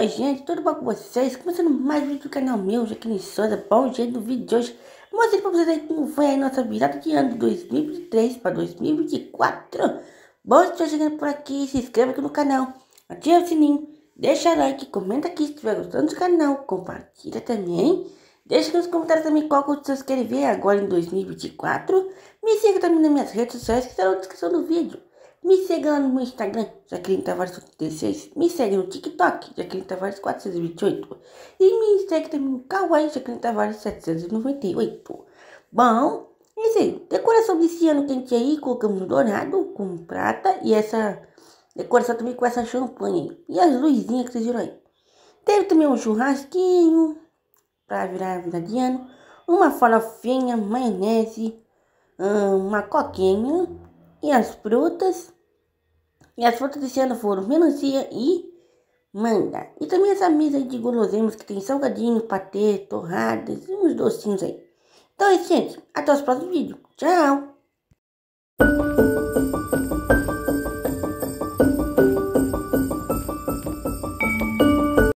aí gente, tudo bom com vocês? Começando mais um vídeo do canal meu, Jaqueline Souza, bom dia do vídeo de hoje Mostrei pra vocês aí como foi a nossa virada de ano de 2023 para 2024 Bom, se tá chegando por aqui, se inscreva aqui no canal, ativa o sininho, deixa like, comenta aqui se estiver gostando do canal, compartilha também Deixa aqui nos comentários também qual que vocês querem ver agora em 2024 Me siga também nas minhas redes sociais que estão na descrição do vídeo me segue lá no meu Instagram, Jaqueline Tavares 86. Me segue no TikTok, Jaqueline Tavares 428. E me segue também no Kawaii, Jaqueline Tavares 798. Bom, é isso aí. Decoração desse ano quente aí, colocamos dourado com prata e essa decoração também com essa champanhe aí. E as luzinhas que vocês viram aí. Teve também um churrasquinho para virar vida de ano. Uma farofinha, maionese, hum, uma coquinha e as frutas e as fotos desse ano foram melancia e manga. E também essa mesa aí de guloseimas que tem salgadinho, patê, torradas e uns docinhos aí. Então é isso, gente. Até os próximos vídeos. Tchau!